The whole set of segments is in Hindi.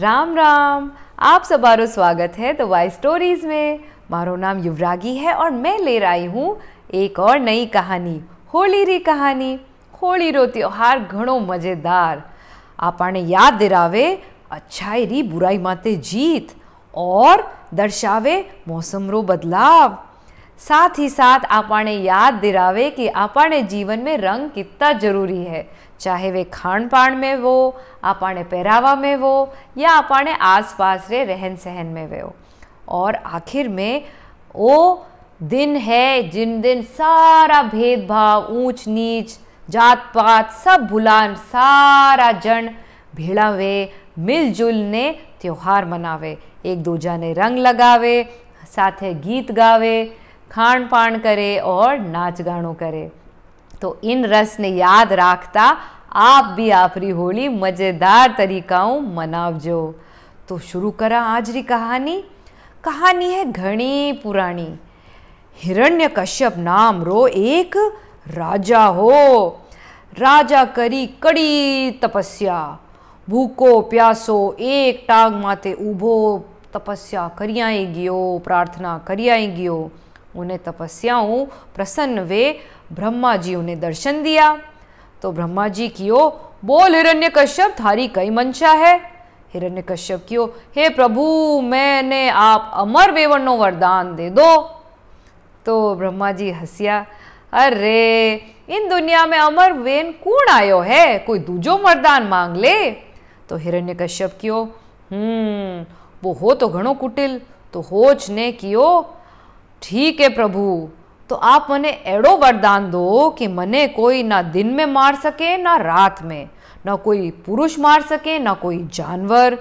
राम राम आप सबारो स्वागत है द वाई स्टोरीज में मारो नाम युवरागी है और मैं ले रही हूँ एक और नई कहानी होली री कहानी होली रो त्योहार घणो मजेदार आपने याद दिरावे अच्छाई री बुराई माते जीत और दर्शावे मौसम रो बदलाव साथ ही साथ आपने याद दिलावे कि आपने जीवन में रंग कितना जरूरी है चाहे वे खान पान में वो आपने पहरावा में वो या आस पास रे रहन सहन में वे हो और आखिर में वो दिन है जिन दिन सारा भेदभाव ऊंच नीच जात पात सब भुलान सारा जन भेड़ा वे मिलजुल ने त्यौहार मनावे एक दूजा ने रंग लगावे साथ गीत गावे खान पान करे और नाच गानों करे તો ઇન રસને યાદ રાખતા આપ બી આપરી હોળી મજેદાર તરીકાઓ મનાવજો તો શરૂ કરા આજની કહાની કહાની હે ઘણી પુરાણી हिरण्य कश्यप नाम रो एक राजा हो राजा करी कड़ी तपस्या ભૂકો પ્યાસો એક ટાંગ માથે ઊભો તપસ્યા કર્યાય ગયો પ્રાર્થના કર્યાય ગયો અને તપસ્યાઓ પ્રસન્ન વે ब्रह्मा जी उन्हें दर्शन दिया तो ब्रह्मा जी की ओ बोल हिरण्य कश्यप थारी कई मंशा है हिरण्य कश्यप की ओ हे प्रभु मैंने आप अमर वेवनो वरदान दे दो तो ब्रह्मा जी हसिया अरे इन दुनिया में अमर वेन कौन आयो है कोई दूजो वरदान मांग ले तो हिरण्य कश्यप की ओ हम्म, वो हो तो घणो कुटिल तो होच ने कियो ठीक है प्रभु तो आप मैंने एड़ो वरदान दो कि मने कोई ना दिन में मार सके ना रात में ना कोई पुरुष मार सके ना कोई जानवर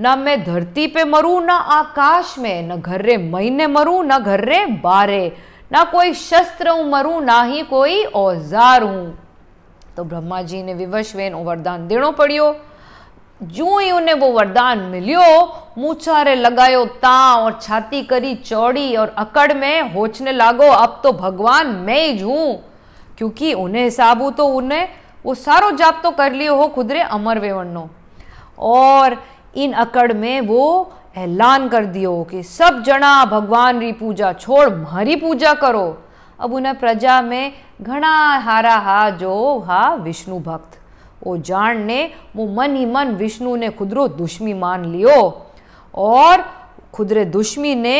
ना मैं धरती पे मरूँ ना आकाश में ना घर्रे महीने मरूँ ना घर्रे बारे ना कोई शस्त्र हूँ मरूँ ना ही कोई औजार हूँ तो ब्रह्मा जी ने विवश वेन वरदान देणो पड़ियों ही उन्हें वो वरदान मिलियो मुछारे लगायो ता और छाती करी चौड़ी और अकड़ में होचने लागो अब तो भगवान मैं ही हूं क्योंकि उन्हें हिसाब तो उन्हें वो सारो जाप तो कर लियो हो खुदरे अमर वेवनो और इन अकड़ में वो ऐलान कर दियो कि सब जना भगवान री पूजा छोड़ मारी पूजा करो अब उन्हें प्रजा में घना हारा हा जो हा विष्णु भक्त वो मन ही मन विष्णु ने खुदरो दुश्मी मान लियो और खुदरे दुश्मी ने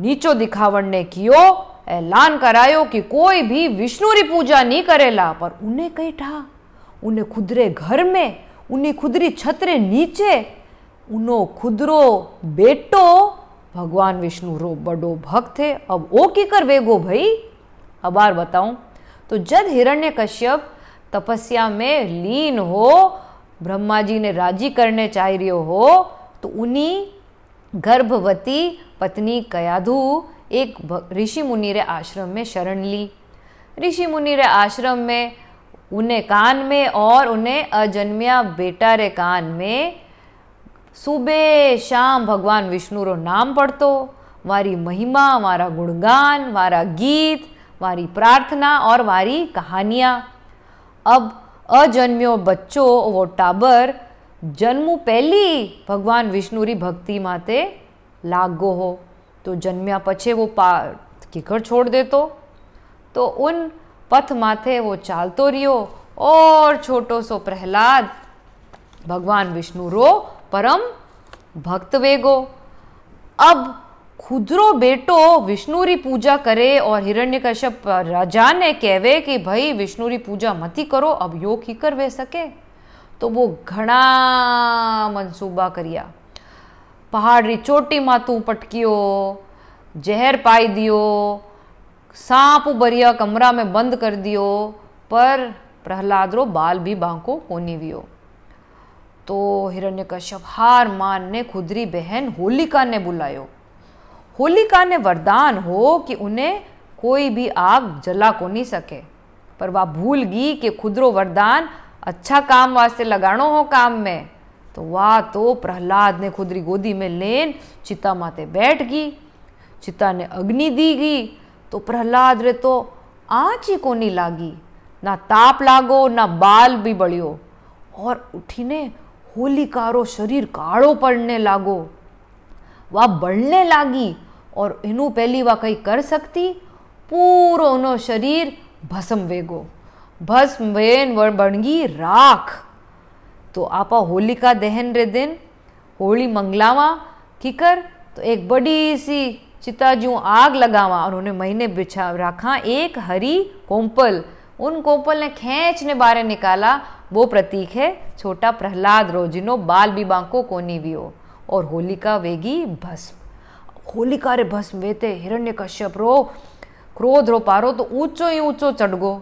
नीचो दिखावण ने कियो ऐलान करायो कि कोई भी विष्णु री पूजा नहीं करेला पर उन्हें कही ठा उन्हें खुदरे घर में उन्हें खुदरी छतरे नीचे उनो खुदरो बेटो भगवान विष्णु रो बड़ो भक्त है अब ओ की कर वेगो भाई अब बार बताऊं तो जद हिरण्य कश्यप तपस्या में लीन हो ब्रह्मा जी ने राजी करने चाह રહ્યો हो तो उन्हीं गर्भवती पत्नी कयाधु एक ऋषि मुनि रे आश्रम में शरण ली ऋषि मुनि रे आश्रम में उन्हें कान में और उन्हें अजन्म्या बेटा रे कान में सुबह शाम भगवान विष्णु रो नाम पढ़तो वारी महिमा वारा गुणगान वारा गीत वारी प्रार्थना और वारी कहानियाँ अब अजन्म्यो बच्चो वो टाबर जन्म पहली भगवान विष्णु री भक्ति माते लागो हो तो जन्म्या पछे वो पा किकर छोड़ दे तो तो उन पथ माथे वो चाल तो रियो और छोटो सो प्रहलाद भगवान विष्णु रो परम भक्त वेगो अब खुदरो बेटो विष्णु री पूजा करे और हिरण्य कश्यप राजा ने कहवे कि भाई विष्णु री पूजा मत ही करो अब योग ही कर वे सके तो वो घना मनसूबा करिया पहाड़ री चोटी मातू पटकियो जहर पाई दियो सांप बरिया कमरा में बंद कर दियो पर प्रहलाद रो बाल भी बांको कोनी वियो तो हिरण्य कश्यप हार मान ने खुदरी बहन होलिका ने बुलायो होलिका ने वरदान हो कि उन्हें कोई भी आग जला को नहीं सके पर वह भूल गई कि खुदरो वरदान अच्छा काम वास्ते लगाणो हो काम में तो वह तो प्रहलाद ने खुदरी गोदी में लेन चिता माते बैठ गई चिता ने अग्नि दी गई तो प्रहलाद रे तो आँच ही कोनी लागी ना ताप लागो ना बाल भी बढ़ियो और उठीने होलिकारो शरीर काड़ो पड़ने लागो वह बढ़ने लागी इनू पहली बार कहीं कर सकती पूरो नो शरीर भस्म वेगो भस्म वेन बनगी राख तो आपा होलिका दहन रे दिन होली मंगलावा कर तो एक बड़ी सी चिता जो आग लगावा और उन्हें महीने बिछा रखा एक हरी कोम्पल उन कोम्पल ने खेच ने बारे निकाला वो प्रतीक है छोटा प्रहलाद रोजिनो बाल भी बांको कोनी वियो और होलिका वेगी भस्म હોલિકારે भस्म वेते हिरण्य कश्यप रो क्रोध रो पारो तो ऊंचो ही ऊंचो चढ़गो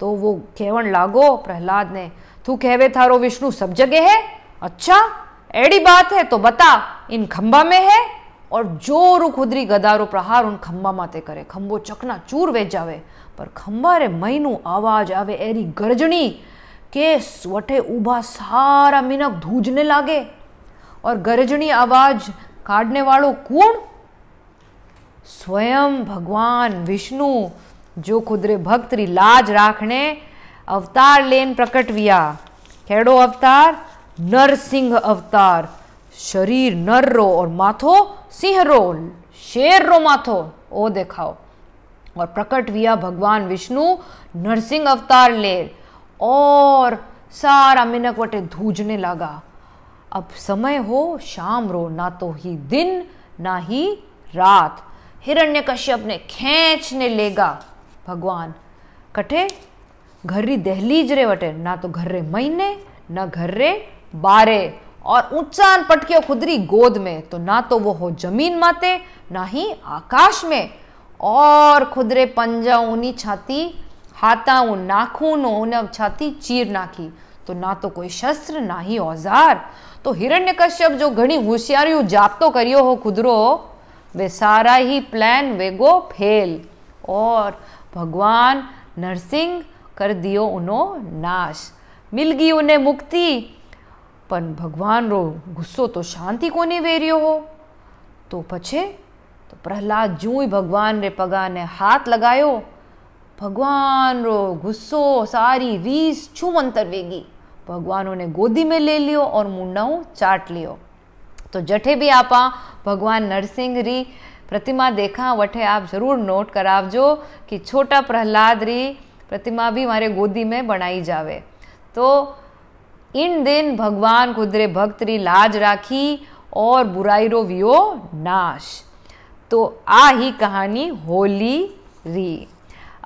तो वो कहवण लागो प्रहलाद ने तू कहवे थारो विष्णु सब जगह है अच्छा एड़ी बात है तो बता इन खंबा में है और जोर खुदरी गदारो प्रहार उन खंबा माते करे खंबो चकना चूर वे जावे पर खंबा रे मैनू आवाज आवे एरी गर्जनी के વટે उभा सारा मिनक धूजने लागे और गर्जनी आवाज काटने वालों કોણ स्वयं भगवान विष्णु जो खुदरे भक्त री लाज राखने अवतार लेन प्रकट विया कहो अवतार नरसिंह अवतार शरीर नर रो और माथो सिंह रो शेर रो माथो ओ देखाओ और प्रकट विया भगवान विष्णु नरसिंह अवतार ले और सारा मिनक वटे धूजने लगा अब समय हो शाम रो ना तो ही दिन ना ही रात हिरण्यकश्यप ने खेच ने लेगा भगवान कठे घर्री दहलीज रे वटे ना तो घर रे महीने ना घर रे बारे और ऊंचान पटके खुदरी गोद में तो ना तो वो हो जमीन माते ना ही आकाश में और खुदरे पंजा उनी छाती हाथा उन नाखून उन छाती चीर नाखी तो ना तो कोई शस्त्र ना ही औजार तो हिरण्यकश्यप जो घनी होशियारी जाप तो करियो हो खुदरो वे सारा ही प्लान वे गो फेल और भगवान नरसिंह कर दियो उनो नाश मिल गई उन्हें मुक्ति पर भगवान रो गुस्सो तो शांति को नहीं वेरियो हो तो पछे तो प्रहलाद जू ही भगवान रे पगा ने हाथ लगायो भगवान रो गुस्सो सारी रीस छू मंतर वेगी भगवान उन्हें गोदी में ले लियो और मुंडाऊ चाट लियो तो जठे भी आप भगवान नरसिंह री प्रतिमा देखा वठे आप ज़रूर नोट कराजो कि छोटा प्रहलाद री प्रतिमा भी हमारे गोदी में बनाई जावे तो इन दिन भगवान कुदरे भक्त री लाज राखी और बुराई रो वियो नाश तो आ ही कहानी होली री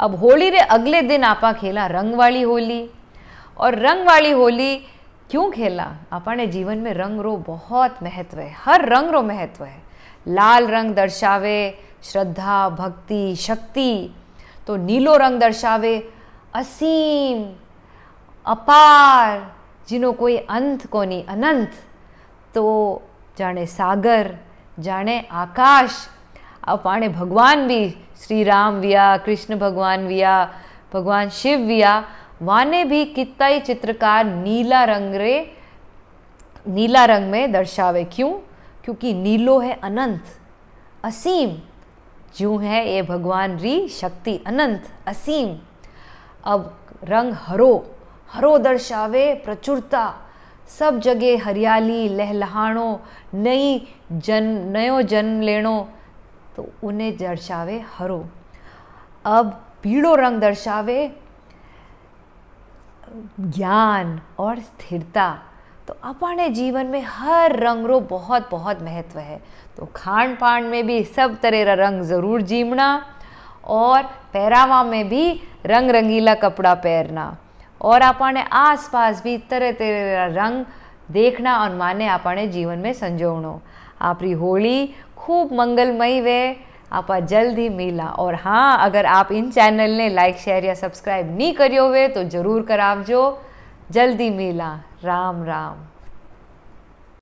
अब होली रे अगले दिन आपा खेला रंग वाली होली और रंग वाली होली क्यों खेलना अपने जीवन में रंग रो बहुत महत्व है हर रंग रो महत्व है लाल रंग दर्शावे श्रद्धा भक्ति शक्ति तो नीलो रंग दर्शावे असीम अपार जिनो कोई अंत को नहीं अनंत तो जाने सागर जाने आकाश अपाने भगवान भी श्री राम विया कृष्ण भगवान विया भगवान शिव विया वाने भी कितई चित्रकार नीला रंग रे नीला रंग में दर्शावे क्यों क्योंकि नीलो है अनंत असीम जो है ये भगवान री शक्ति अनंत असीम अब रंग हरो हरो दर्शावे प्रचुरता सब जगह हरियाली लहलहाणो नई जन नयो जन्म लेणो तो उन्हें दर्शावे हरो अब पीड़ो रंग दर्शावे ज्ञान और स्थिरता तो अपने जीवन में हर रंग रो बहुत बहुत महत्व है तो खान पान में भी सब तरह का रंग ज़रूर जीमना और पहरावा में भी रंग रंगीला कपड़ा पहनना और अपने आसपास भी तरह तरह का रंग देखना और माने अपने जीवन में संजोड़ो आपकी होली खूब मंगलमयी वे आप जल्द ही मिला और हाँ अगर आप इन चैनल ने लाइक शेयर या सब्सक्राइब नहीं करियो हुए तो ज़रूर करावजो जल्दी मिला राम राम